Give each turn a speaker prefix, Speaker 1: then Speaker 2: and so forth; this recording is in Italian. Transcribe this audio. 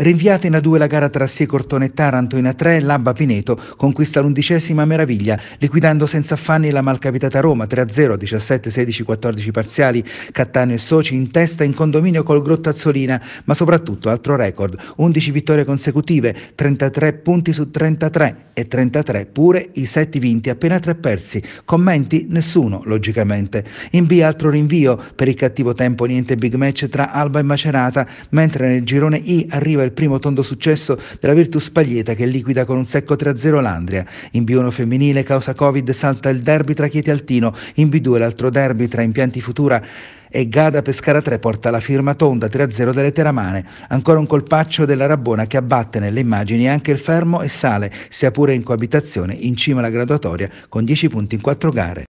Speaker 1: Rinviata in A2 la gara tra Cortone e Taranto, in A3 Labba Pineto conquista l'undicesima meraviglia, liquidando senza affanni la malcapitata Roma 3-0, 17-16-14 parziali, Cattaneo e Soci in testa in condominio col Grottazzolina, ma soprattutto altro record, 11 vittorie consecutive, 33 punti su 33 e 33 pure i 7 vinti, appena 3 persi, commenti nessuno logicamente. In B altro rinvio, per il cattivo tempo niente big match tra Alba e Macerata, mentre nel girone I arriva il il primo tondo successo della Virtus Paglieta che liquida con un secco 3-0 l'Andria. In B1 femminile causa Covid salta il derby tra Chieti Altino, in B2 l'altro derby tra Impianti Futura e Gada Pescara 3 porta la firma tonda 3-0 delle Teramane. Ancora un colpaccio della Rabona che abbatte nelle immagini anche il fermo e sale, sia pure in coabitazione, in cima alla graduatoria con 10 punti in 4 gare.